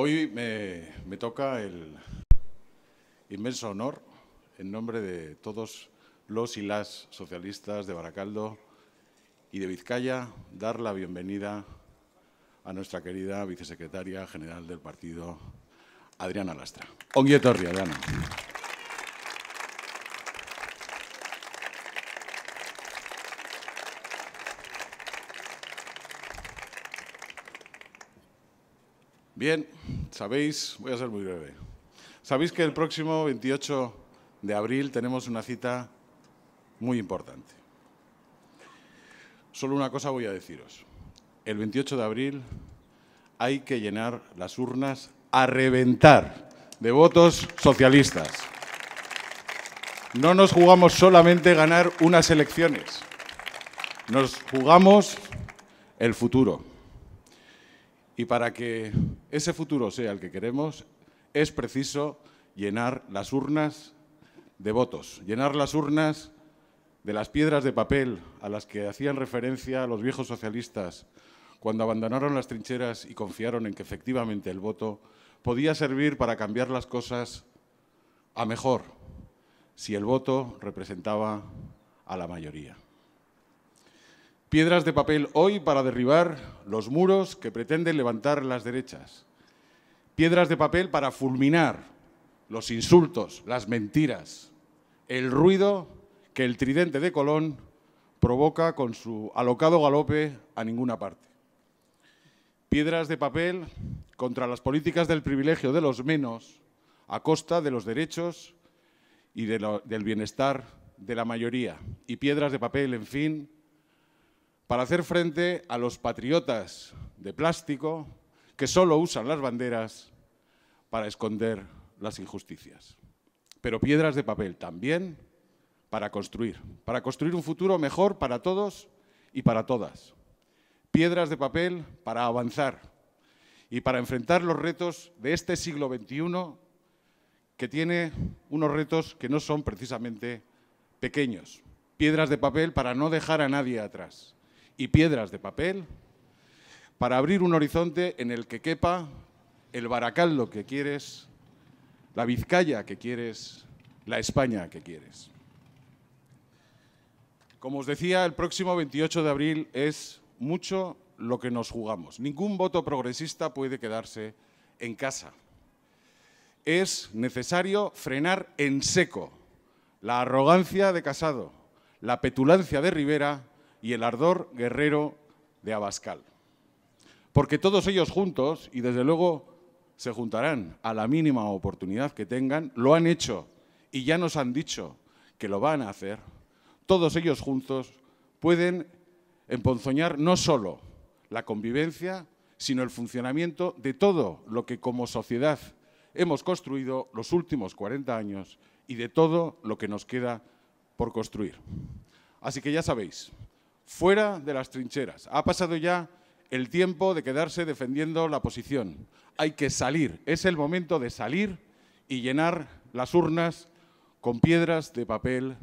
Hoy me, toca el inmenso honor, en nombre de todos los y las socialistas de Baracaldo y de Vizcaya, dar la bienvenida a nuestra querida vicesecretaria general del partido, Adriana Lastra. Adriana. Bien, Sabéis, voy a ser muy breve, sabéis que el próximo 28 de abril tenemos una cita muy importante. Solo una cosa voy a deciros. El 28 de abril hay que llenar las urnas a reventar de votos socialistas. No nos jugamos solamente ganar unas elecciones, nos jugamos el futuro. Y para que ese futuro sea el que queremos, es preciso llenar las urnas de votos, llenar las urnas de las piedras de papel a las que hacían referencia los viejos socialistas cuando abandonaron las trincheras y confiaron en que efectivamente el voto podía servir para cambiar las cosas a mejor si el voto representaba a la mayoría. Piedras de papel hoy para derribar los muros que pretenden levantar las derechas. Piedras de papel para fulminar los insultos, las mentiras, el ruido que el tridente de Colón provoca con su alocado galope a ninguna parte. Piedras de papel contra las políticas del privilegio de los menos a costa de los derechos y del bienestar de la mayoría. Y piedras de papel, en fin, para hacer frente a los patriotas de plástico que solo usan las banderas para esconder las injusticias. Pero piedras de papel también para construir, para construir un futuro mejor para todos y para todas. Piedras de papel para avanzar y para enfrentar los retos de este siglo XXI que tiene unos retos que no son precisamente pequeños. Piedras de papel para no dejar a nadie atrás y piedras de papel para abrir un horizonte en el que quepa el Baracaldo que quieres, la Vizcaya que quieres, la España que quieres. Como os decía, el próximo 28 de abril es mucho lo que nos jugamos. Ningún voto progresista puede quedarse en casa. Es necesario frenar en seco la arrogancia de Casado, la petulancia de Rivera y el ardor guerrero de Abascal. Porque todos ellos juntos, y desde luego se juntarán a la mínima oportunidad que tengan, lo han hecho y ya nos han dicho que lo van a hacer, todos ellos juntos pueden emponzoñar no solo la convivencia, sino el funcionamiento de todo lo que como sociedad hemos construido los últimos 40 años y de todo lo que nos queda por construir. Así que ya sabéis, fuera de las trincheras. Ha pasado ya el tiempo de quedarse defendiendo la posición. Hay que salir, es el momento de salir y llenar las urnas con piedras de papel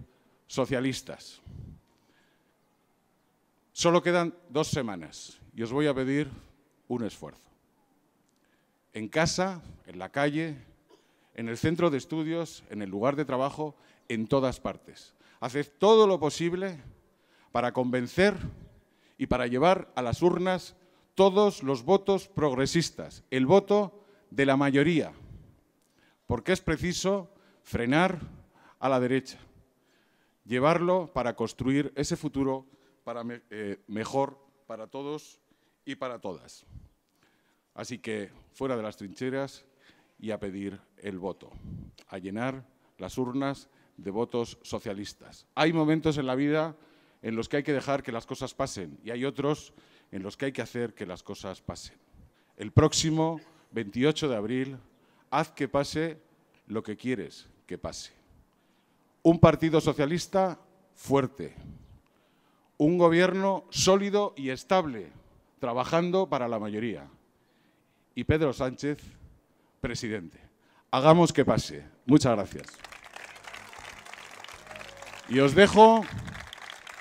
socialistas. Solo quedan dos semanas y os voy a pedir un esfuerzo. En casa, en la calle, en el centro de estudios, en el lugar de trabajo, en todas partes. Haced todo lo posible para convencer y para llevar a las urnas todos los votos progresistas, el voto de la mayoría, porque es preciso frenar a la derecha, llevarlo para construir ese futuro para eh, mejor para todos y para todas. Así que fuera de las trincheras y a pedir el voto, a llenar las urnas de votos socialistas. Hay momentos en la vida en los que hay que dejar que las cosas pasen y hay otros en los que hay que hacer que las cosas pasen. El próximo 28 de abril, haz que pase lo que quieres que pase. Un partido socialista fuerte, un gobierno sólido y estable, trabajando para la mayoría. Y Pedro Sánchez, presidente. Hagamos que pase. Muchas gracias. Y os dejo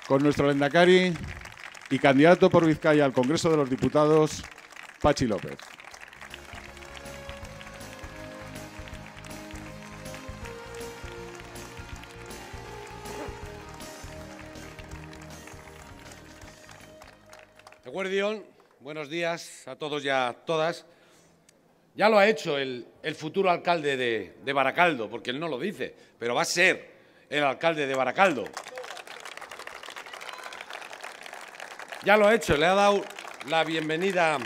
con nuestro Lendakari y candidato por Vizcaya al Congreso de los Diputados, Pachi López. Guardión, buenos días a todos y a todas. Ya lo ha hecho el, futuro alcalde de Baracaldo, porque él no lo dice, pero va a ser el alcalde de Baracaldo. Ya lo ha hecho, le ha dado la bienvenida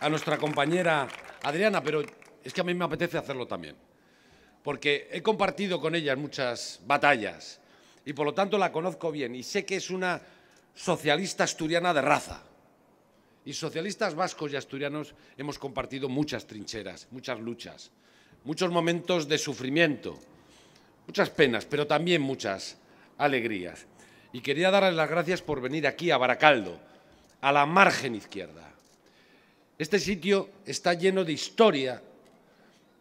a nuestra compañera Adriana, pero es que a mí me apetece hacerlo también, porque he compartido con ella muchas batallas y por lo tanto la conozco bien y sé que es una socialista asturiana de raza. Y socialistas vascos y asturianos hemos compartido muchas trincheras, muchas luchas, muchos momentos de sufrimiento, muchas penas, pero también muchas alegrías y quería darles las gracias por venir aquí a Baracaldo, a la margen izquierda. Este sitio está lleno de historia,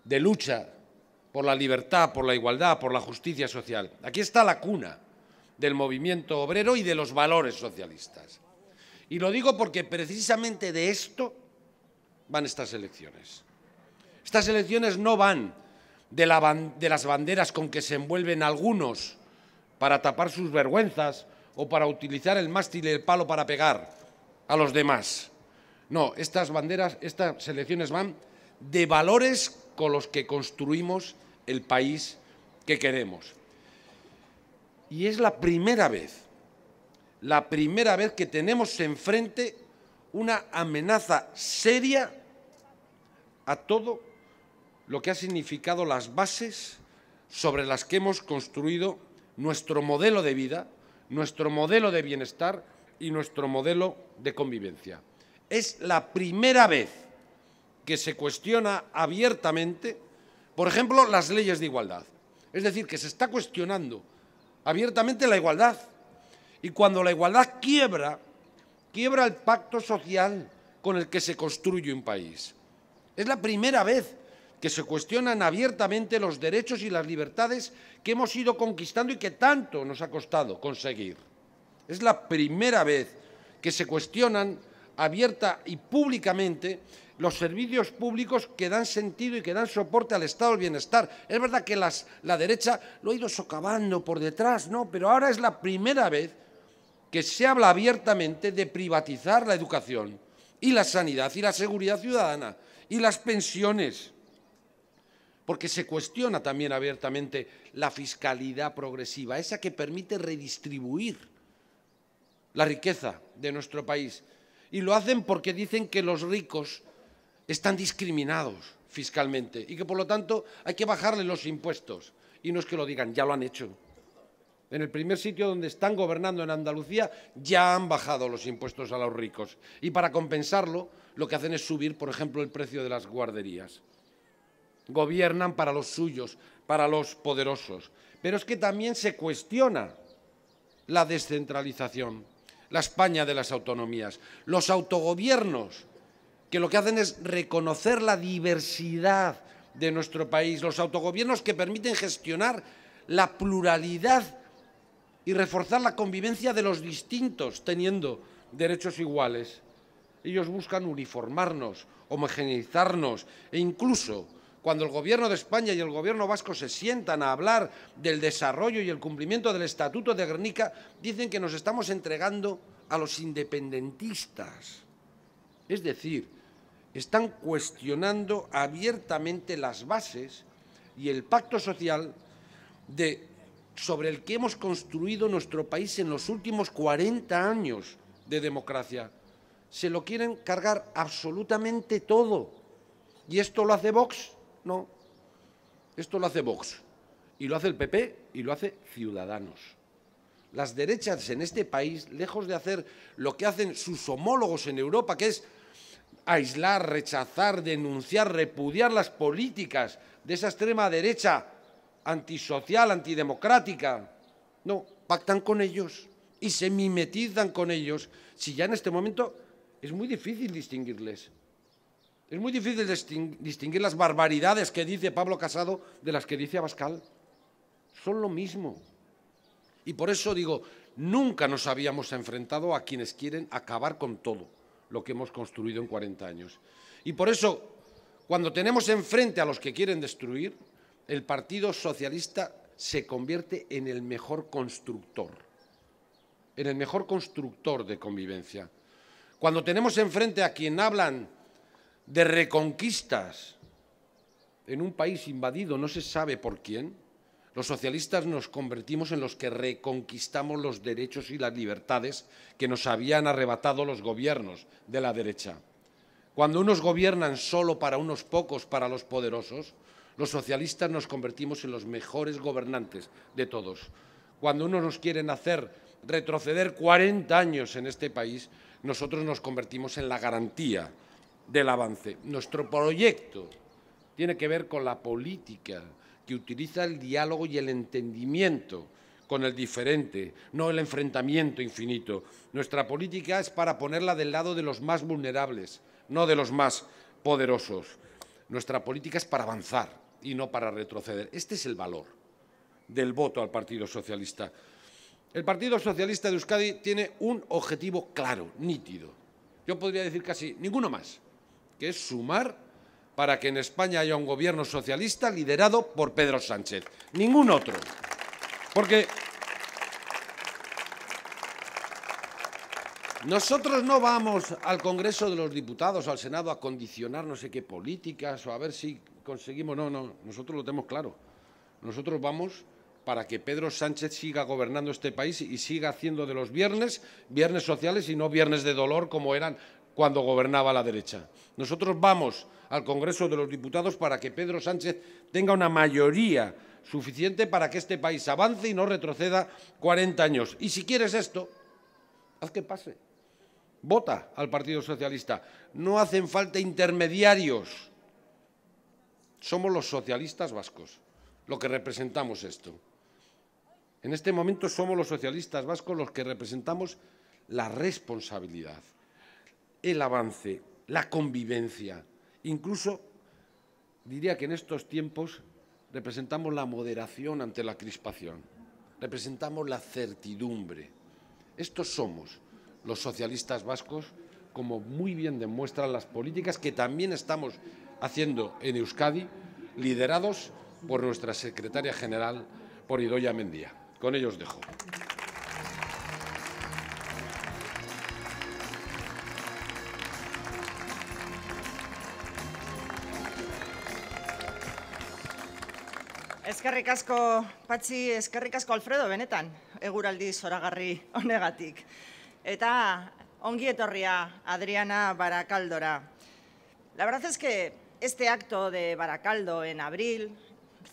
de lucha por la libertad, por la igualdad, por la justicia social. Aquí está la cuna del movimiento obrero y de los valores socialistas. Y lo digo porque precisamente de esto van estas elecciones. Estas elecciones no van de, de las banderas con que se envuelven algunos para tapar sus vergüenzas o para utilizar el mástil y el palo para pegar a los demás. No, estas banderas, estas elecciones van de valores con los que construimos el país que queremos. Y es la primera vez, la primera vez que tenemos enfrente una amenaza seria a todo lo que ha significado las bases sobre las que hemos construido nuestro modelo de vida, nuestro modelo de bienestar y nuestro modelo de convivencia. Es la primera vez que se cuestiona abiertamente, por ejemplo, las leyes de igualdad. Es decir, que se está cuestionando abiertamente la igualdad. Y cuando la igualdad quiebra, quiebra el pacto social con el que se construye un país. Es la primera vez que se cuestionan abiertamente los derechos y las libertades que hemos ido conquistando y que tanto nos ha costado conseguir. Es la primera vez que se cuestionan abierta y públicamente los servicios públicos que dan sentido y que dan soporte al estado del bienestar. Es verdad que la derecha lo ha ido socavando por detrás, ¿no? Pero ahora es la primera vez que se habla abiertamente de privatizar la educación y la sanidad y la seguridad ciudadana y las pensiones porque se cuestiona también abiertamente la fiscalidad progresiva, esa que permite redistribuir la riqueza de nuestro país. Y lo hacen porque dicen que los ricos están discriminados fiscalmente y que por lo tanto hay que bajarle los impuestos. Y no es que lo digan, ya lo han hecho. En el primer sitio donde están gobernando en Andalucía ya han bajado los impuestos a los ricos. Y para compensarlo, lo que hacen es subir, por ejemplo, el precio de las guarderías gobiernan para los suyos, para los poderosos. Pero es que también se cuestiona la descentralización, la España de las autonomías, los autogobiernos, que lo que hacen es reconocer la diversidad de nuestro país, los autogobiernos que permiten gestionar la pluralidad y reforzar la convivencia de los distintos teniendo derechos iguales. Ellos buscan uniformarnos, homogeneizarnos e incluso cuando el gobierno de España y el gobierno vasco se sientan a hablar del desarrollo y el cumplimiento del Estatuto de Guernica, dicen que nos estamos entregando a los independentistas. Es decir, están cuestionando abiertamente las bases y el pacto social sobre el que hemos construido nuestro país en los últimos 40 años de democracia. Se lo quieren cargar absolutamente todo. Y esto lo hace Vox no. Esto lo hace Vox. Y lo hace el PP y lo hace Ciudadanos. Las derechas en este país, lejos de hacer lo que hacen sus homólogos en Europa, que es aislar, rechazar, denunciar, repudiar las políticas de esa extrema derecha antisocial, antidemocrática. No, pactan con ellos y se mimetizan con ellos, si ya en este momento es muy difícil distinguirles. Es muy difícil distinguir las barbaridades que dice Pablo Casado de las que dice Abascal. Son lo mismo. Y por eso digo, nunca nos habíamos enfrentado a quienes quieren acabar con todo lo que hemos construido en 40 años. Y por eso, cuando tenemos enfrente a los que quieren destruir, el Partido Socialista se convierte en el mejor constructor, en el mejor constructor de convivencia. Cuando tenemos enfrente a quien hablan de reconquistas en un país invadido, no se sabe por quién, los socialistas nos convertimos en los que reconquistamos los derechos y las libertades que nos habían arrebatado los gobiernos de la derecha. Cuando unos gobiernan solo para unos pocos, para los poderosos, los socialistas nos convertimos en los mejores gobernantes de todos. Cuando unos nos quieren hacer retroceder 40 años en este país, nosotros nos convertimos en la garantía del avance. Nuestro proyecto tiene que ver con la política que utiliza el diálogo y el entendimiento con el diferente, no el enfrentamiento infinito. Nuestra política es para ponerla del lado de los más vulnerables, no de los más poderosos. Nuestra política es para avanzar y no para retroceder. Este es el valor del voto al Partido Socialista. El Partido Socialista de Euskadi tiene un objetivo claro, nítido. Yo podría decir casi ninguno más que es sumar para que en España haya un gobierno socialista liderado por Pedro Sánchez. Ningún otro. Porque Nosotros no vamos al Congreso de los Diputados, al Senado, a condicionar no sé qué políticas o a ver si conseguimos. No, no, nosotros lo tenemos claro. Nosotros vamos para que Pedro Sánchez siga gobernando este país y siga haciendo de los viernes viernes sociales y no viernes de dolor como eran cuando gobernaba la derecha. Nosotros vamos al Congreso de los Diputados para que Pedro Sánchez tenga una mayoría suficiente para que este país avance y no retroceda 40 años. Y si quieres esto, haz que pase. Vota al Partido Socialista. No hacen falta intermediarios. Somos los socialistas vascos los que representamos esto. En este momento somos los socialistas vascos los que representamos la responsabilidad el avance, la convivencia. Incluso diría que en estos tiempos representamos la moderación ante la crispación, representamos la certidumbre. Estos somos los socialistas vascos, como muy bien demuestran las políticas que también estamos haciendo en Euskadi, liderados por nuestra secretaria general, por Idoya Mendía. Con ellos dejo. Eskerrik Pachi, Patxi, eskerrik asko Alfredo, benetan, eguraldi zoragarri ONEGATIC. Eta ongi etorria Adriana Baracaldora. La verdad es que este acto de Baracaldo en abril,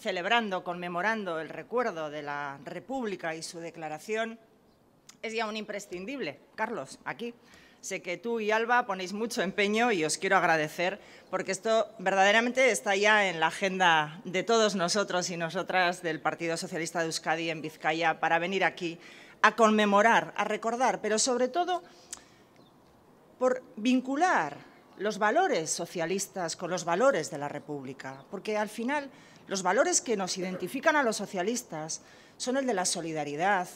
celebrando, conmemorando el recuerdo de la República y su declaración, es ya un imprescindible, Carlos, aquí. Sé que tú y Alba ponéis mucho empeño y os quiero agradecer porque esto verdaderamente está ya en la agenda de todos nosotros y nosotras del Partido Socialista de Euskadi en Vizcaya para venir aquí a conmemorar, a recordar, pero sobre todo por vincular los valores socialistas con los valores de la República, porque al final los valores que nos identifican a los socialistas son el de la solidaridad,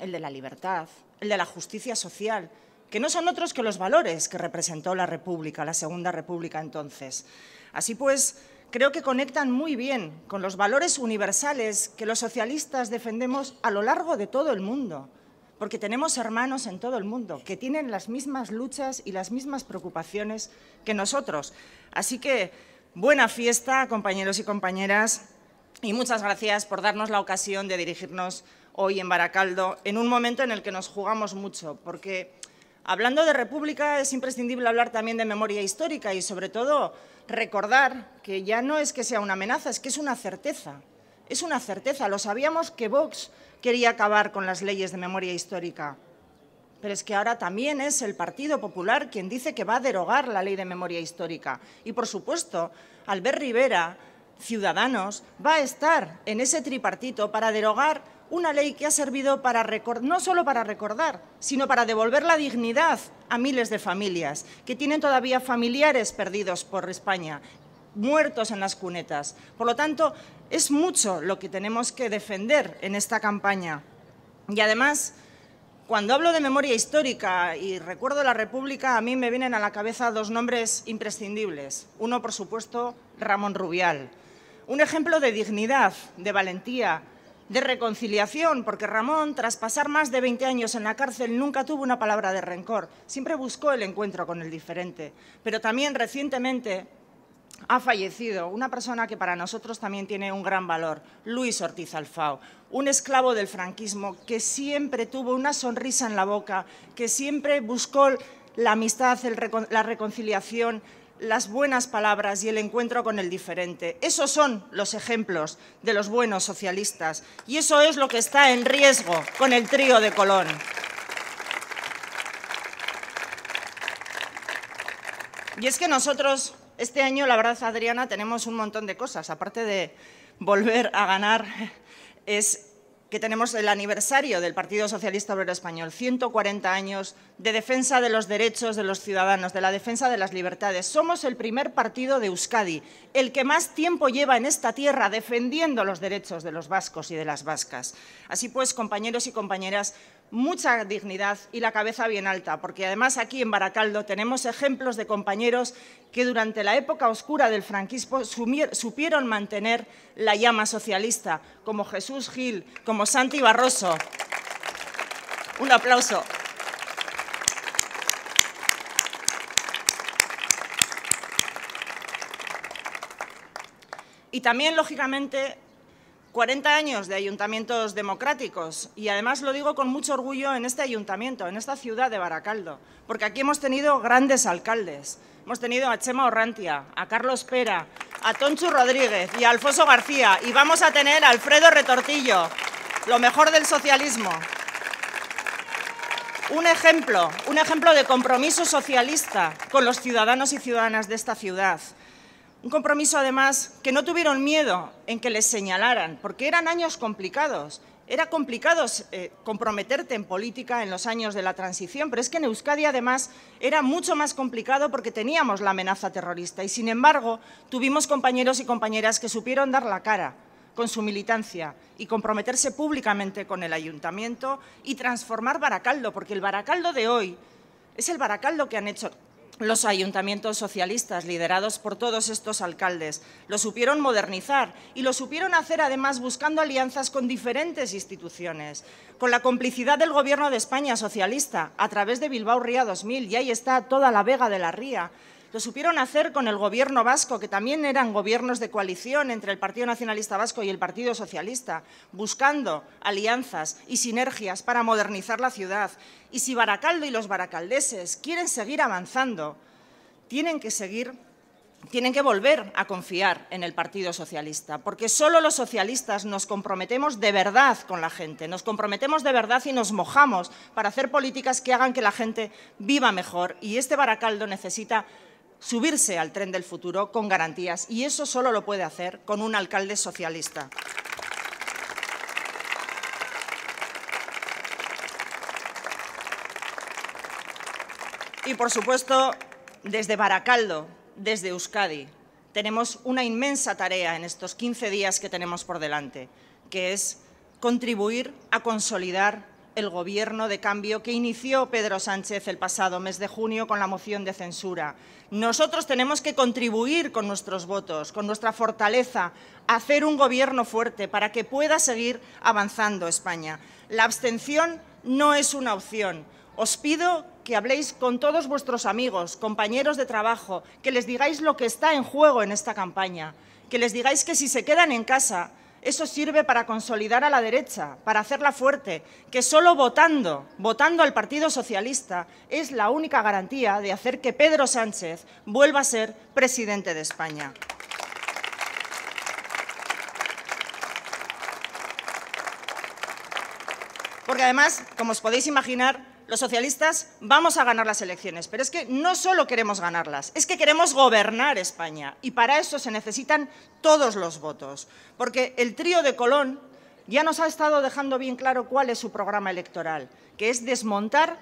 el de la libertad, el de la justicia social, que no son otros que los valores que representó la República, la Segunda República entonces. Así pues, creo que conectan muy bien con los valores universales que los socialistas defendemos a lo largo de todo el mundo, porque tenemos hermanos en todo el mundo que tienen las mismas luchas y las mismas preocupaciones que nosotros. Así que buena fiesta, compañeros y compañeras, y muchas gracias por darnos la ocasión de dirigirnos hoy en Baracaldo, en un momento en el que nos jugamos mucho, porque Hablando de república, es imprescindible hablar también de memoria histórica y, sobre todo, recordar que ya no es que sea una amenaza, es que es una certeza. Es una certeza. Lo sabíamos que Vox quería acabar con las leyes de memoria histórica, pero es que ahora también es el Partido Popular quien dice que va a derogar la ley de memoria histórica. Y, por supuesto, Albert Rivera, Ciudadanos, va a estar en ese tripartito para derogar una ley que ha servido no solo para recordar, sino para devolver la dignidad a miles de familias que tienen todavía familiares perdidos por España, muertos en las cunetas. Por lo tanto, es mucho lo que tenemos que defender en esta campaña. Y además, cuando hablo de memoria histórica y recuerdo la República, a mí me vienen a la cabeza dos nombres imprescindibles. Uno, por supuesto, Ramón Rubial. Un ejemplo de dignidad, de valentía, de reconciliación, porque Ramón, tras pasar más de 20 años en la cárcel, nunca tuvo una palabra de rencor, siempre buscó el encuentro con el diferente. Pero también recientemente ha fallecido una persona que para nosotros también tiene un gran valor, Luis Ortiz Alfao, un esclavo del franquismo que siempre tuvo una sonrisa en la boca, que siempre buscó la amistad, la reconciliación, las buenas palabras y el encuentro con el diferente. Esos son los ejemplos de los buenos socialistas y eso es lo que está en riesgo con el trío de Colón. Y es que nosotros este año, la verdad, Adriana, tenemos un montón de cosas. Aparte de volver a ganar, es que tenemos el aniversario del Partido Socialista Obrero Español, 140 años de defensa de los derechos de los ciudadanos, de la defensa de las libertades. Somos el primer partido de Euskadi, el que más tiempo lleva en esta tierra defendiendo los derechos de los vascos y de las vascas. Así pues, compañeros y compañeras, mucha dignidad y la cabeza bien alta, porque además aquí en Baracaldo tenemos ejemplos de compañeros que durante la época oscura del franquismo supieron mantener la llama socialista, como Jesús Gil, como Santi Barroso. Un aplauso. Y también, lógicamente, 40 años de ayuntamientos democráticos y además lo digo con mucho orgullo en este ayuntamiento, en esta ciudad de Baracaldo, porque aquí hemos tenido grandes alcaldes. Hemos tenido a Chema Orrantia, a Carlos Pera, a Tonchu Rodríguez y a Alfonso García y vamos a tener a Alfredo Retortillo, lo mejor del socialismo. Un ejemplo, un ejemplo de compromiso socialista con los ciudadanos y ciudadanas de esta ciudad. Un compromiso, además, que no tuvieron miedo en que les señalaran, porque eran años complicados. Era complicado eh, comprometerte en política en los años de la transición, pero es que en Euskadi, además, era mucho más complicado porque teníamos la amenaza terrorista. Y, sin embargo, tuvimos compañeros y compañeras que supieron dar la cara con su militancia y comprometerse públicamente con el ayuntamiento y transformar Baracaldo, porque el Baracaldo de hoy es el Baracaldo que han hecho los ayuntamientos socialistas, liderados por todos estos alcaldes, lo supieron modernizar y lo supieron hacer además buscando alianzas con diferentes instituciones, con la complicidad del Gobierno de España socialista a través de Bilbao Ría 2000, y ahí está toda la vega de la Ría, lo supieron hacer con el gobierno vasco, que también eran gobiernos de coalición entre el Partido Nacionalista Vasco y el Partido Socialista, buscando alianzas y sinergias para modernizar la ciudad. Y si Baracaldo y los baracaldeses quieren seguir avanzando, tienen que seguir tienen que volver a confiar en el Partido Socialista, porque solo los socialistas nos comprometemos de verdad con la gente, nos comprometemos de verdad y nos mojamos para hacer políticas que hagan que la gente viva mejor. Y este Baracaldo necesita subirse al tren del futuro con garantías y eso solo lo puede hacer con un alcalde socialista. Y por supuesto, desde Baracaldo, desde Euskadi, tenemos una inmensa tarea en estos 15 días que tenemos por delante, que es contribuir a consolidar el gobierno de cambio que inició Pedro Sánchez el pasado mes de junio con la moción de censura. Nosotros tenemos que contribuir con nuestros votos, con nuestra fortaleza, a hacer un gobierno fuerte para que pueda seguir avanzando España. La abstención no es una opción. Os pido que habléis con todos vuestros amigos, compañeros de trabajo, que les digáis lo que está en juego en esta campaña, que les digáis que si se quedan en casa eso sirve para consolidar a la derecha, para hacerla fuerte, que solo votando, votando al Partido Socialista, es la única garantía de hacer que Pedro Sánchez vuelva a ser presidente de España. Porque además, como os podéis imaginar, los socialistas vamos a ganar las elecciones, pero es que no solo queremos ganarlas, es que queremos gobernar España y para eso se necesitan todos los votos, porque el trío de Colón ya nos ha estado dejando bien claro cuál es su programa electoral, que es desmontar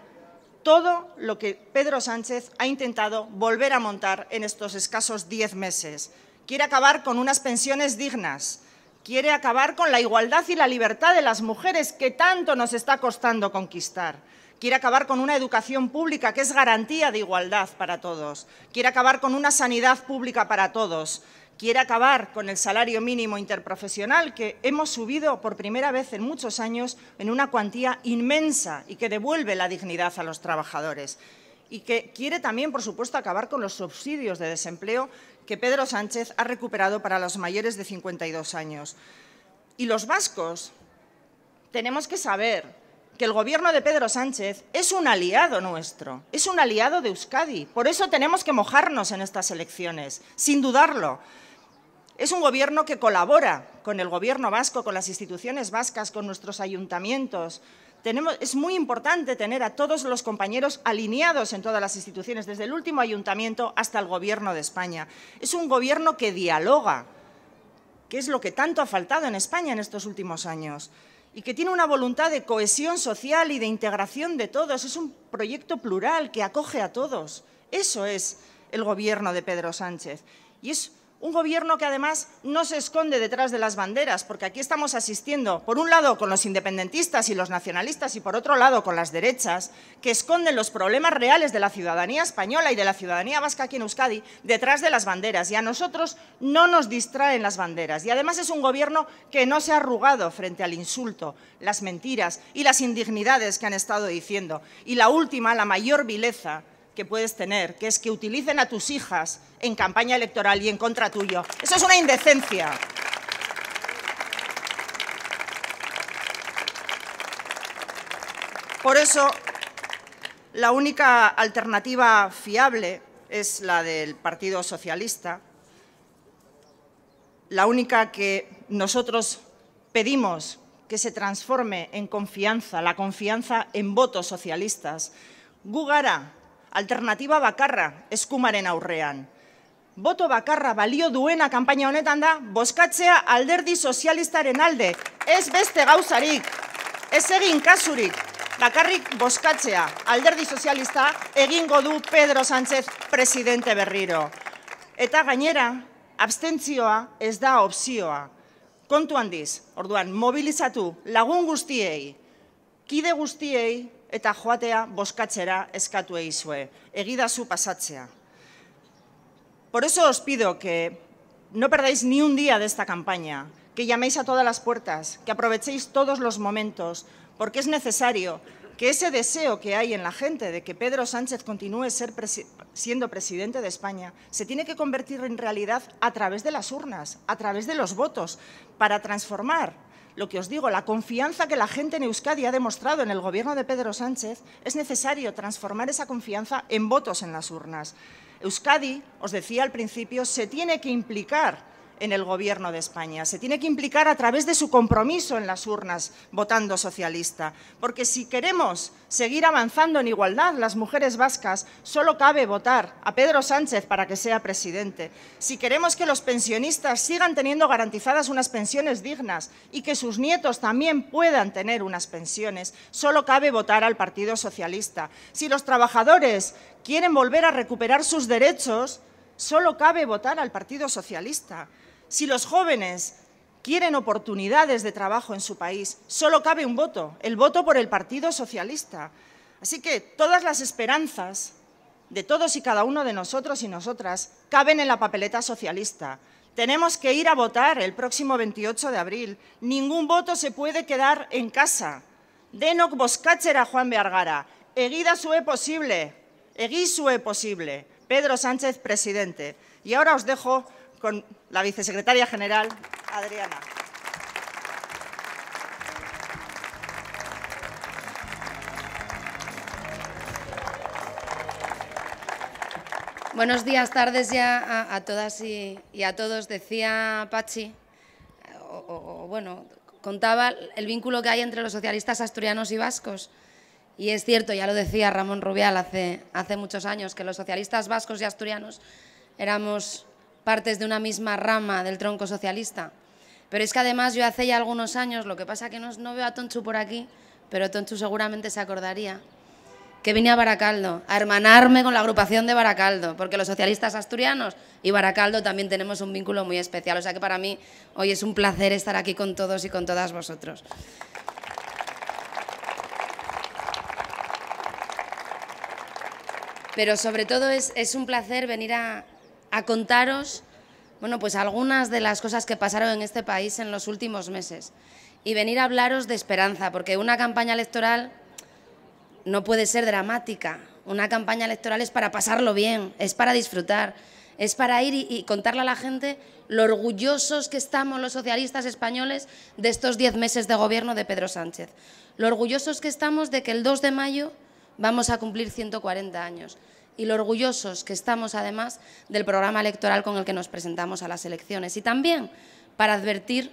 todo lo que Pedro Sánchez ha intentado volver a montar en estos escasos diez meses. Quiere acabar con unas pensiones dignas, quiere acabar con la igualdad y la libertad de las mujeres que tanto nos está costando conquistar Quiere acabar con una educación pública que es garantía de igualdad para todos. Quiere acabar con una sanidad pública para todos. Quiere acabar con el salario mínimo interprofesional que hemos subido por primera vez en muchos años en una cuantía inmensa y que devuelve la dignidad a los trabajadores y que quiere también, por supuesto, acabar con los subsidios de desempleo que Pedro Sánchez ha recuperado para los mayores de 52 años. Y los vascos tenemos que saber que el gobierno de Pedro Sánchez es un aliado nuestro, es un aliado de Euskadi. Por eso tenemos que mojarnos en estas elecciones, sin dudarlo. Es un gobierno que colabora con el gobierno vasco, con las instituciones vascas, con nuestros ayuntamientos. es muy importante tener a todos los compañeros alineados en todas las instituciones, desde el último ayuntamiento hasta el gobierno de España. Es un gobierno que dialoga, que es lo que tanto ha faltado en España en estos últimos años y que tiene una voluntad de cohesión social y de integración de todos. Es un proyecto plural que acoge a todos. Eso es el gobierno de Pedro Sánchez. Y es un gobierno que además no se esconde detrás de las banderas, porque aquí estamos asistiendo, por un lado, con los independentistas y los nacionalistas y por otro lado, con las derechas, que esconden los problemas reales de la ciudadanía española y de la ciudadanía vasca aquí en Euskadi detrás de las banderas. Y a nosotros no nos distraen las banderas. Y además es un gobierno que no se ha arrugado frente al insulto, las mentiras y las indignidades que han estado diciendo. Y la última, la mayor vileza, que puedes tener, que es que utilicen a tus hijas en campaña electoral y en contra tuyo. Eso es una indecencia. Por eso, la única alternativa fiable es la del Partido Socialista, la única que nosotros pedimos que se transforme en confianza, la confianza en votos socialistas. Gugara. alternativa bakarra eskumaren aurrean. Boto bakarra balio duena kanpaina honetan da, bozkatzea alderdi sozialistaren alde, ez beste gauzarik, ez egin kasurik, bakarrik bozkatzea alderdi sozialista egingo du Pedro Sánchez presidente berriro. Eta gainera, abstentzioa ez da opzioa. Kontuan diz, orduan, mobilizatu lagun guztiei, kide guztiei, eta boscachera, boskatzera eskatu eizue, egidazu pasatzea. Por eso os pido que no perdáis ni un día de esta campaña, que llaméis a todas las puertas, que aprovechéis todos los momentos, porque es necesario que ese deseo que hay en la gente de que Pedro Sánchez continúe siendo presidente de España se tiene que convertir en realidad a través de las urnas, a través de los votos, para transformar lo que os digo, la confianza que la gente en Euskadi ha demostrado en el gobierno de Pedro Sánchez, es necesario transformar esa confianza en votos en las urnas. Euskadi, os decía al principio, se tiene que implicar en el Gobierno de España. Se tiene que implicar a través de su compromiso en las urnas votando socialista. Porque si queremos seguir avanzando en igualdad, las mujeres vascas, solo cabe votar a Pedro Sánchez para que sea presidente. Si queremos que los pensionistas sigan teniendo garantizadas unas pensiones dignas y que sus nietos también puedan tener unas pensiones, solo cabe votar al Partido Socialista. Si los trabajadores quieren volver a recuperar sus derechos, solo cabe votar al Partido Socialista. Si los jóvenes quieren oportunidades de trabajo en su país, solo cabe un voto, el voto por el Partido Socialista. Así que todas las esperanzas de todos y cada uno de nosotros y nosotras caben en la papeleta socialista. Tenemos que ir a votar el próximo 28 de abril. Ningún voto se puede quedar en casa. Denok a Juan Vergara. Eguida sue posible. Egui sue posible. Pedro Sánchez, presidente. Y ahora os dejo con la vicesecretaria general, Adriana. Buenos días, tardes ya a, todas y, a todos. Decía Pachi, o, bueno, contaba el vínculo que hay entre los socialistas asturianos y vascos. Y es cierto, ya lo decía Ramón Rubial hace, hace muchos años, que los socialistas vascos y asturianos éramos partes de una misma rama del tronco socialista. Pero es que además yo hace ya algunos años, lo que pasa que no, veo a Tonchu por aquí, pero Tonchu seguramente se acordaría, que vine a Baracaldo, a hermanarme con la agrupación de Baracaldo, porque los socialistas asturianos y Baracaldo también tenemos un vínculo muy especial. O sea que para mí hoy es un placer estar aquí con todos y con todas vosotros. Pero sobre todo es un placer venir a, a contaros bueno, pues algunas de las cosas que pasaron en este país en los últimos meses y venir a hablaros de esperanza, porque una campaña electoral no puede ser dramática. Una campaña electoral es para pasarlo bien, es para disfrutar, es para ir y, contarle a la gente lo orgullosos que estamos los socialistas españoles de estos diez meses de gobierno de Pedro Sánchez. Lo orgullosos que estamos de que el 2 de mayo vamos a cumplir 140 años y lo orgullosos que estamos además del programa electoral con el que nos presentamos a las elecciones. Y también para advertir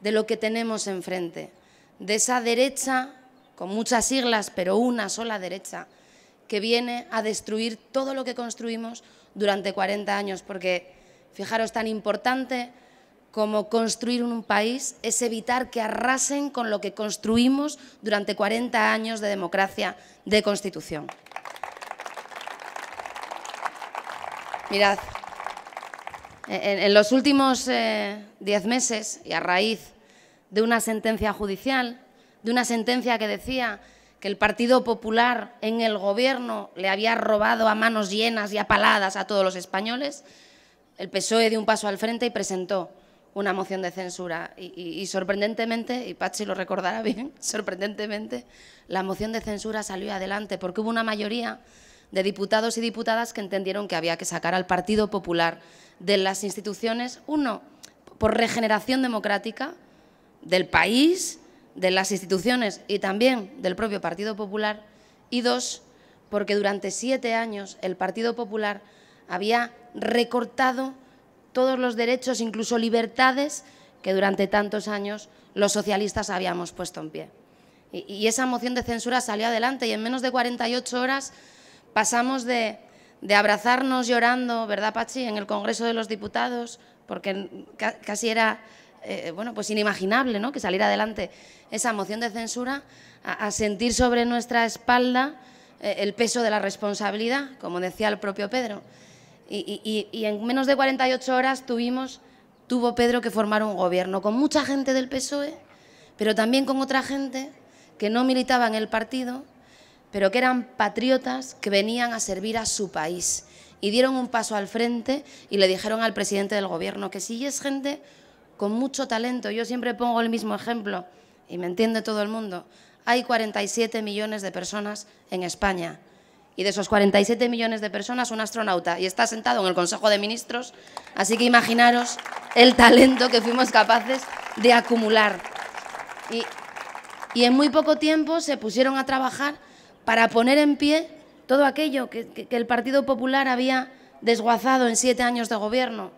de lo que tenemos enfrente, de esa derecha, con muchas siglas, pero una sola derecha, que viene a destruir todo lo que construimos durante 40 años, porque fijaros, tan importante como construir un país es evitar que arrasen con lo que construimos durante 40 años de democracia, de constitución. Mirad, en, los últimos eh, diez meses y a raíz de una sentencia judicial, de una sentencia que decía que el Partido Popular en el gobierno le había robado a manos llenas y a paladas a todos los españoles, el PSOE dio un paso al frente y presentó una moción de censura. Y, sorprendentemente, y Pachi lo recordará bien, sorprendentemente, la moción de censura salió adelante porque hubo una mayoría de diputados y diputadas que entendieron que había que sacar al Partido Popular de las instituciones, uno, por regeneración democrática del país, de las instituciones y también del propio Partido Popular, y dos, porque durante siete años el Partido Popular había recortado todos los derechos, incluso libertades, que durante tantos años los socialistas habíamos puesto en pie. Y, esa moción de censura salió adelante y en menos de 48 horas pasamos de, abrazarnos llorando, ¿verdad, Pachi?, en el Congreso de los Diputados, porque casi era eh, bueno, pues inimaginable ¿no? que saliera adelante esa moción de censura, a, sentir sobre nuestra espalda eh, el peso de la responsabilidad, como decía el propio Pedro. Y, en menos de 48 horas tuvimos, tuvo Pedro que formar un gobierno con mucha gente del PSOE, pero también con otra gente que no militaba en el partido pero que eran patriotas que venían a servir a su país y dieron un paso al frente y le dijeron al presidente del gobierno que si es gente con mucho talento, yo siempre pongo el mismo ejemplo y me entiende todo el mundo, hay 47 millones de personas en España y de esos 47 millones de personas un astronauta y está sentado en el Consejo de Ministros, así que imaginaros el talento que fuimos capaces de acumular. Y, y en muy poco tiempo se pusieron a trabajar para poner en pie todo aquello que, el Partido Popular había desguazado en siete años de gobierno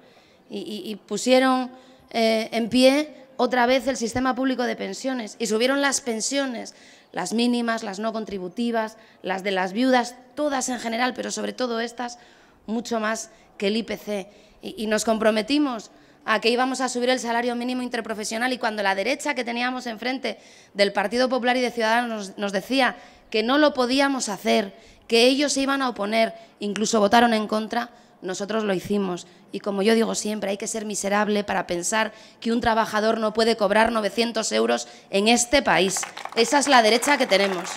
y, pusieron eh, en pie otra vez el sistema público de pensiones y subieron las pensiones, las mínimas, las no contributivas, las de las viudas, todas en general, pero sobre todo estas, mucho más que el IPC. y nos comprometimos a que íbamos a subir el salario mínimo interprofesional y cuando la derecha que teníamos enfrente del Partido Popular y de Ciudadanos nos, decía que no lo podíamos hacer, que ellos se iban a oponer, incluso votaron en contra, nosotros lo hicimos. Y como yo digo siempre, hay que ser miserable para pensar que un trabajador no puede cobrar 900 euros en este país. Esa es la derecha que tenemos,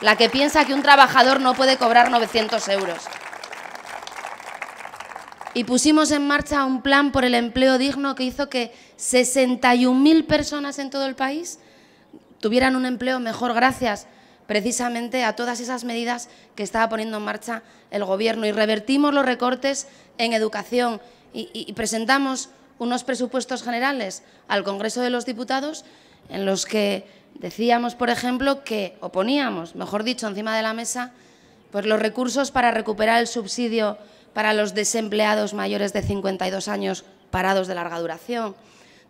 la que piensa que un trabajador no puede cobrar 900 euros y pusimos en marcha un plan por el empleo digno que hizo que 61.000 personas en todo el país tuvieran un empleo mejor gracias precisamente a todas esas medidas que estaba poniendo en marcha el Gobierno. Y revertimos los recortes en educación y, presentamos unos presupuestos generales al Congreso de los Diputados en los que decíamos, por ejemplo, que oponíamos, mejor dicho, encima de la mesa, pues los recursos para recuperar el subsidio para los desempleados mayores de 52 años parados de larga duración,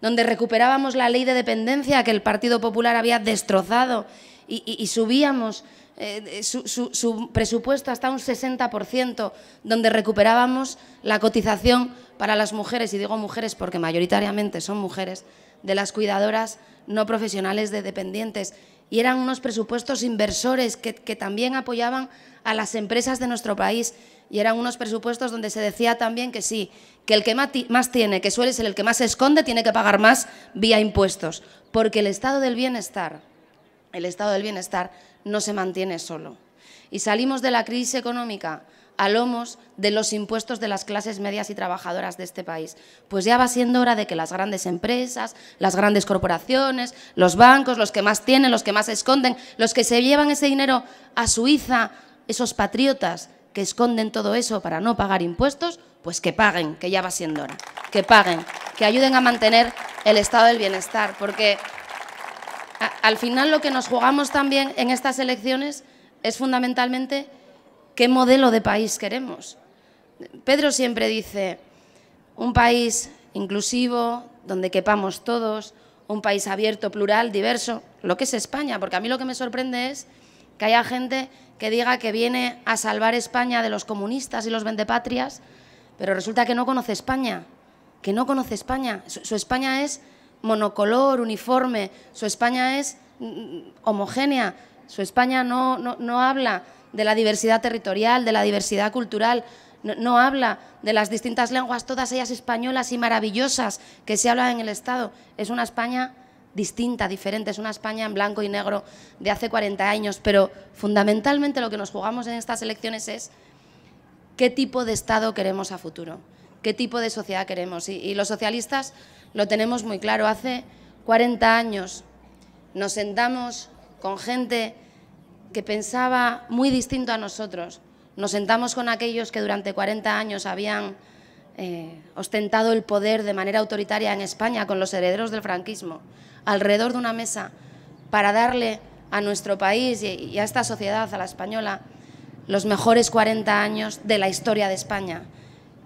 donde recuperábamos la ley de dependencia que el Partido Popular había destrozado y, subíamos eh, su, su, presupuesto hasta un 60%, donde recuperábamos la cotización para las mujeres, y digo mujeres porque mayoritariamente son mujeres, de las cuidadoras no profesionales de dependientes y eran unos presupuestos inversores que, también apoyaban a las empresas de nuestro país y eran unos presupuestos donde se decía también que sí, que el que más tiene, que suele ser el que más se esconde, tiene que pagar más vía impuestos, porque el estado del bienestar, el estado del bienestar no se mantiene solo. Y salimos de la crisis económica a lomos de los impuestos de las clases medias y trabajadoras de este país. Pues ya va siendo hora de que las grandes empresas, las grandes corporaciones, los bancos, los que más tienen, los que más esconden, los que se llevan ese dinero a Suiza, esos patriotas que esconden todo eso para no pagar impuestos, pues que paguen, que ya va siendo hora, que paguen, que ayuden a mantener el estado del bienestar, porque al final lo que nos jugamos también en estas elecciones es fundamentalmente ¿Qué modelo de país queremos? Pedro siempre dice, un país inclusivo, donde quepamos todos, un país abierto, plural, diverso, lo que es España, porque a mí lo que me sorprende es que haya gente que diga que viene a salvar España de los comunistas y los vendepatrias, pero resulta que no conoce España, que no conoce España. Su, España es monocolor, uniforme, su España es mm, homogénea, su España no, no, no habla de la diversidad territorial, de la diversidad cultural. No, habla de las distintas lenguas, todas ellas españolas y maravillosas que se hablan en el Estado. Es una España distinta, diferente, es una España en blanco y negro de hace 40 años, pero fundamentalmente lo que nos jugamos en estas elecciones es qué tipo de Estado queremos a futuro, qué tipo de sociedad queremos. Y, y los socialistas lo tenemos muy claro. Hace 40 años nos sentamos con gente que pensaba muy distinto a nosotros. Nos sentamos con aquellos que durante 40 años habían eh, ostentado el poder de manera autoritaria en España con los herederos del franquismo, alrededor de una mesa, para darle a nuestro país y a esta sociedad, a la española, los mejores 40 años de la historia de España,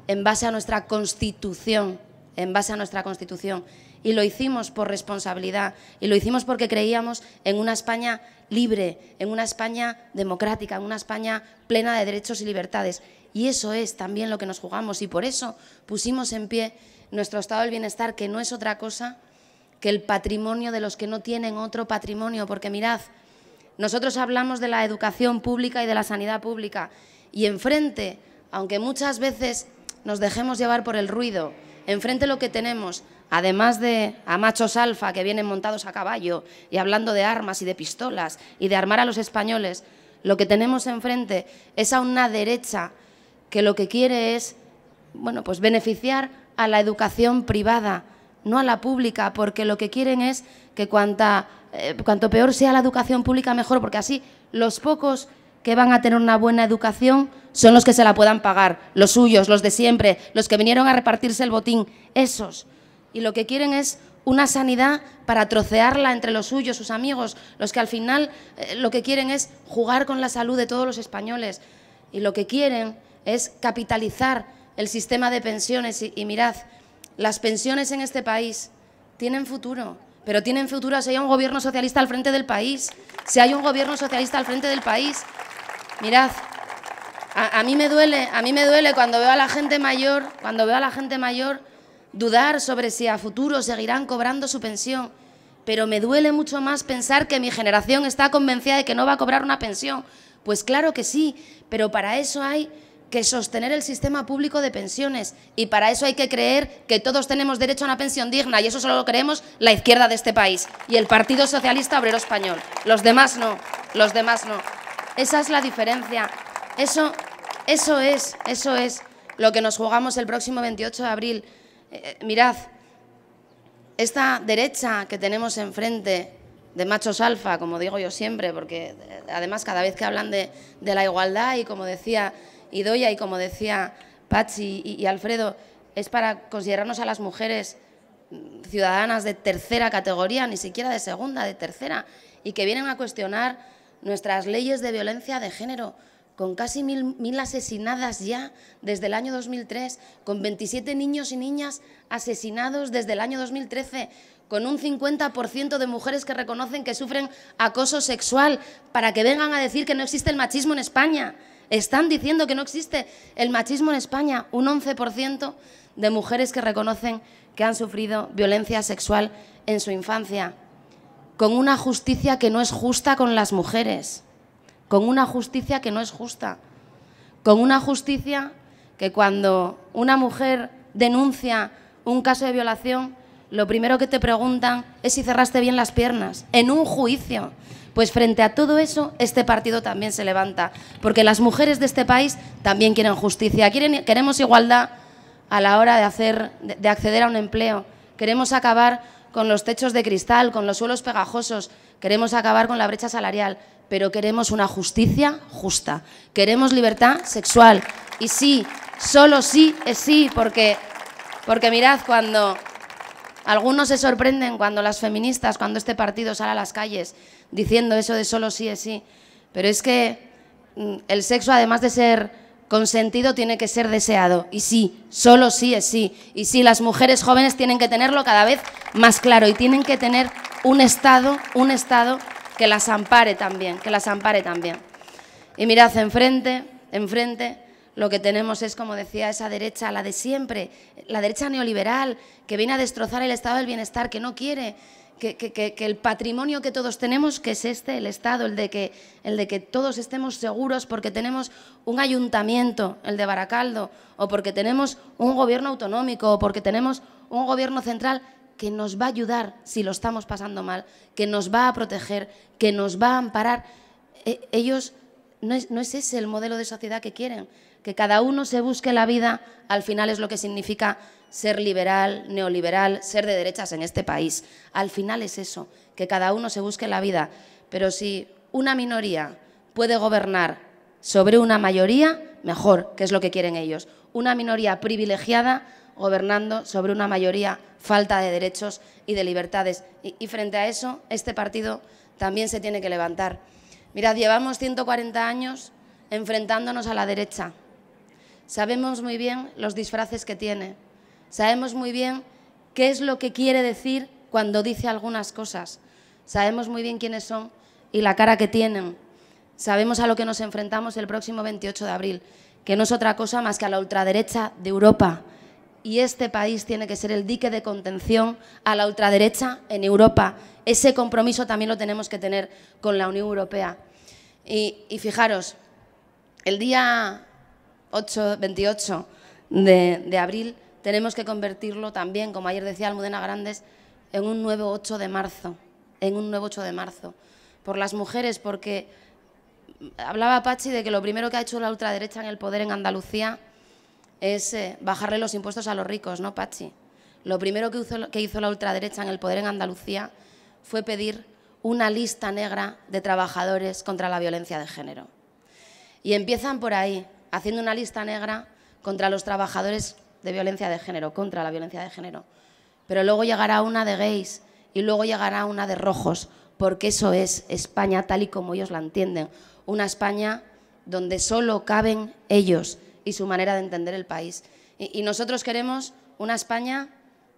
en base a nuestra Constitución, en base a nuestra Constitución y lo hicimos por responsabilidad y lo hicimos porque creíamos en una España libre, en una España democrática, en una España plena de derechos y libertades. Y eso es también lo que nos jugamos y por eso pusimos en pie nuestro estado del bienestar, que no es otra cosa que el patrimonio de los que no tienen otro patrimonio, porque mirad, nosotros hablamos de la educación pública y de la sanidad pública y enfrente, aunque muchas veces nos dejemos llevar por el ruido, enfrente lo que tenemos además de a machos alfa que vienen montados a caballo y hablando de armas y de pistolas y de armar a los españoles, lo que tenemos enfrente es a una derecha que lo que quiere es bueno, pues beneficiar a la educación privada, no a la pública, porque lo que quieren es que eh, cuanto peor sea la educación pública, mejor, porque así los pocos que van a tener una buena educación son los que se la puedan pagar, los suyos, los de siempre, los que vinieron a repartirse el botín, esos y lo que quieren es una sanidad para trocearla entre los suyos, sus amigos, los que al final eh, lo que quieren es jugar con la salud de todos los españoles y lo que quieren es capitalizar el sistema de pensiones y, mirad, las pensiones en este país tienen futuro, pero tienen futuro si hay un gobierno socialista al frente del país, si hay un gobierno socialista al frente del país. Mirad, a, a mí me duele, a mí me duele cuando veo a la gente mayor, cuando veo a la gente mayor dudar sobre si a futuro seguirán cobrando su pensión, pero me duele mucho más pensar que mi generación está convencida de que no va a cobrar una pensión. Pues claro que sí, pero para eso hay que sostener el sistema público de pensiones y para eso hay que creer que todos tenemos derecho a una pensión digna y eso solo lo creemos la izquierda de este país y el Partido Socialista Obrero Español. Los demás no, los demás no. Esa es la diferencia. Eso, eso es, eso es lo que nos jugamos el próximo 28 de abril. Eh, mirad, esta derecha que tenemos enfrente de machos alfa, como digo yo siempre, porque eh, además cada vez que hablan de, la igualdad y como decía Idoia y como decía Pachi y Alfredo, es para considerarnos a las mujeres mm, ciudadanas de tercera categoría, ni siquiera de segunda, de tercera, y que vienen a cuestionar nuestras leyes de violencia de género, con casi mil, asesinadas ya desde el año 2003, con 27 niños y niñas asesinados desde el año 2013, con un 50% de mujeres que reconocen que sufren acoso sexual para que vengan a decir que no existe el machismo en España. Están diciendo que no existe el machismo en España, un 11% de mujeres que reconocen que han sufrido violencia sexual en su infancia, con una justicia que no es justa con las mujeres con una justicia que no es justa, con una justicia que cuando una mujer denuncia un caso de violación, lo primero que te preguntan es si cerraste bien las piernas, en un juicio. Pues frente a todo eso, este partido también se levanta, porque las mujeres de este país también quieren justicia, quieren, queremos igualdad a la hora de, hacer, de acceder a un empleo, queremos acabar con los techos de cristal, con los suelos pegajosos, queremos acabar con la brecha salarial, pero queremos una justicia justa. Queremos libertad sexual. Y sí, solo sí es sí, porque, porque mirad, cuando algunos se sorprenden cuando las feministas, cuando este partido sale a las calles diciendo eso de solo sí es sí, pero es que mm, el sexo, además de ser consentido, tiene que ser deseado. Y sí, solo sí es sí. Y sí, las mujeres jóvenes tienen que tenerlo cada vez más claro y tienen que tener un estado, un estado que las ampare también, que las ampare también. Y mirad, enfrente, enfrente, lo que tenemos es, como decía, esa derecha, la de siempre, la derecha neoliberal, que viene a destrozar el estado del bienestar, que no quiere que, el patrimonio que todos tenemos, que es este, el Estado, el de, que, el de que todos estemos seguros porque tenemos un ayuntamiento, el de Baracaldo, o porque tenemos un gobierno autonómico, o porque tenemos un gobierno central, que nos va a ayudar si lo estamos pasando mal, que nos va a proteger, que nos va a amparar. E, ellos, no es, no es ese el modelo de sociedad que quieren, que cada uno se busque la vida, al final es lo que significa ser liberal, neoliberal, ser de derechas en este país. Al final es eso, que cada uno se busque la vida. Pero si una minoría puede gobernar sobre una mayoría, mejor, que es lo que quieren ellos. Una minoría privilegiada gobernando sobre una mayoría falta de derechos y de libertades. Y, frente a eso, este partido también se tiene que levantar. Mirad, llevamos 140 años enfrentándonos a la derecha. Sabemos muy bien los disfraces que tiene. Sabemos muy bien qué es lo que quiere decir cuando dice algunas cosas. Sabemos muy bien quiénes son y la cara que tienen. Sabemos a lo que nos enfrentamos el próximo 28 de abril, que no es otra cosa más que a la ultraderecha de Europa y este país tiene que ser el dique de contención a la ultraderecha en Europa. Ese compromiso también lo tenemos que tener con la Unión Europea. Y, fijaros, el día 8, 28 de, abril tenemos que convertirlo también, como ayer decía Almudena Grandes, en un nuevo 8 de marzo, en un nuevo 8 de marzo, por las mujeres, porque hablaba Pachi de que lo primero que ha hecho la ultraderecha en el poder en Andalucía es eh, bajarle los impuestos a los ricos, ¿no, Pachi? Lo primero que hizo la ultraderecha en el poder en Andalucía fue pedir una lista negra de trabajadores contra la violencia de género. Y empiezan por ahí, haciendo una lista negra contra los trabajadores de violencia de género, contra la violencia de género. Pero luego llegará una de gays y luego llegará una de rojos, porque eso es España tal y como ellos la entienden. Una España donde solo caben ellos y su manera de entender el país. Y, nosotros queremos una España,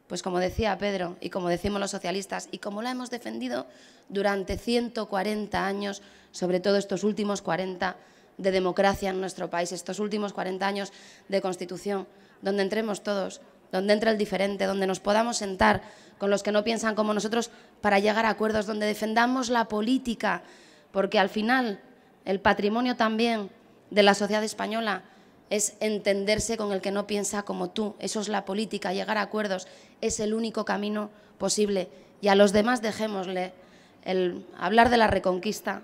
pues como decía Pedro y como decimos los socialistas, y como la hemos defendido durante 140 años, sobre todo estos últimos 40 de democracia en nuestro país, estos últimos 40 años de constitución, donde entremos todos, donde entre el diferente, donde nos podamos sentar con los que no piensan como nosotros para llegar a acuerdos, donde defendamos la política, porque al final el patrimonio también de la sociedad española es entenderse con el que no piensa como tú. Eso es la política, llegar a acuerdos es el único camino posible. Y a los demás dejémosle el hablar de la reconquista,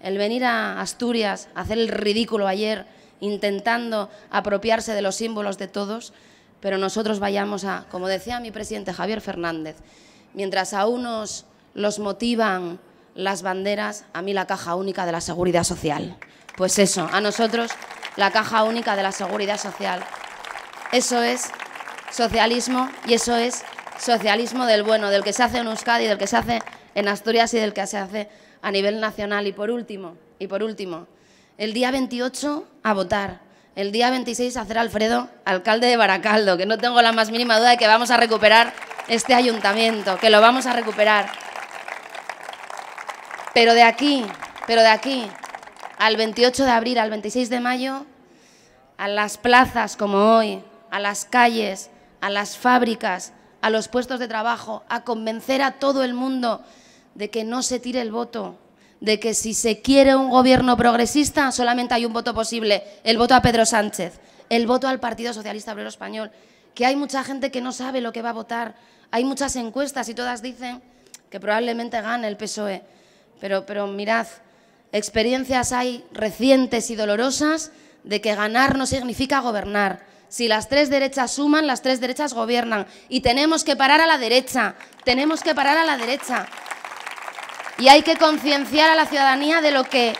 el venir a Asturias, hacer el ridículo ayer, intentando apropiarse de los símbolos de todos, pero nosotros vayamos a, como decía mi presidente Javier Fernández, mientras a unos los motivan las banderas, a mí la caja única de la seguridad social. Pues eso, a nosotros la caja única de la seguridad social. Eso es socialismo y eso es socialismo del bueno, del que se hace en Euskadi, del que se hace en Asturias y del que se hace a nivel nacional. Y por último, y por último, el día 28 a votar. El día 26 a hacer Alfredo alcalde de Baracaldo, que no tengo la más mínima duda de que vamos a recuperar este ayuntamiento, que lo vamos a recuperar. Pero de aquí, pero de aquí al 28 de abril, al 26 de mayo, a las plazas como hoy, a las calles, a las fábricas, a los puestos de trabajo, a convencer a todo el mundo de que no se tire el voto, de que si se quiere un gobierno progresista solamente hay un voto posible, el voto a Pedro Sánchez, el voto al Partido Socialista Obrero Español, que hay mucha gente que no sabe lo que va a votar, hay muchas encuestas y todas dicen que probablemente gane el PSOE, pero, pero mirad, Experiencias hay recientes y dolorosas de que ganar no significa gobernar. Si las tres derechas suman, las tres derechas gobiernan. Y tenemos que parar a la derecha, tenemos que parar a la derecha. Y hay que concienciar a la ciudadanía de lo que,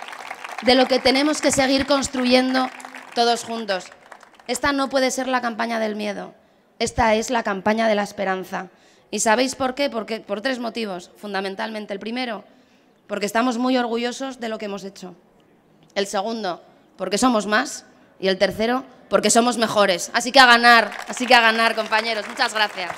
de lo que tenemos que seguir construyendo todos juntos. Esta no puede ser la campaña del miedo, esta es la campaña de la esperanza. ¿Y sabéis por qué? Porque, por tres motivos, fundamentalmente. El primero, porque estamos muy orgullosos de lo que hemos hecho. El segundo, porque somos más. Y el tercero, porque somos mejores. Así que a ganar, así que a ganar, compañeros. Muchas gracias.